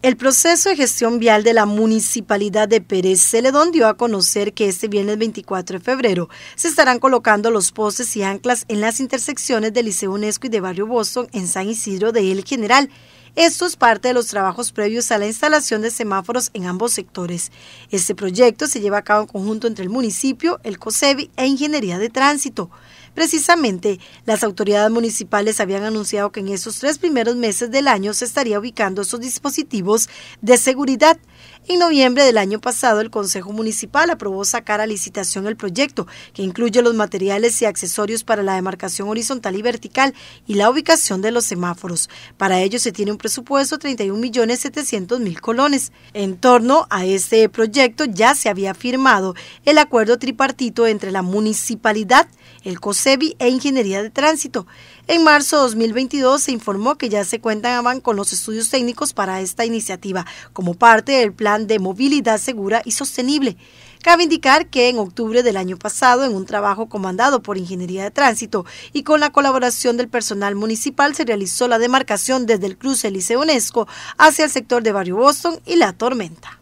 El proceso de gestión vial de la Municipalidad de Pérez Celedón dio a conocer que este viernes 24 de febrero se estarán colocando los postes y anclas en las intersecciones del Liceo UNESCO y de Barrio Boston en San Isidro de El General. Esto es parte de los trabajos previos a la instalación de semáforos en ambos sectores. Este proyecto se lleva a cabo en conjunto entre el municipio, el COSEBI e Ingeniería de Tránsito. Precisamente, las autoridades municipales habían anunciado que en esos tres primeros meses del año se estaría ubicando esos dispositivos de seguridad. En noviembre del año pasado, el Consejo Municipal aprobó sacar a licitación el proyecto, que incluye los materiales y accesorios para la demarcación horizontal y vertical y la ubicación de los semáforos. Para ello se tiene un presupuesto de 31.700.000 colones. En torno a este proyecto ya se había firmado el acuerdo tripartito entre la municipalidad, el COSE SEBI e Ingeniería de Tránsito. En marzo de 2022 se informó que ya se cuentan con los estudios técnicos para esta iniciativa, como parte del plan de movilidad segura y sostenible. Cabe indicar que en octubre del año pasado, en un trabajo comandado por Ingeniería de Tránsito y con la colaboración del personal municipal, se realizó la demarcación desde el cruce Liceo UNESCO hacia el sector de Barrio Boston y La Tormenta.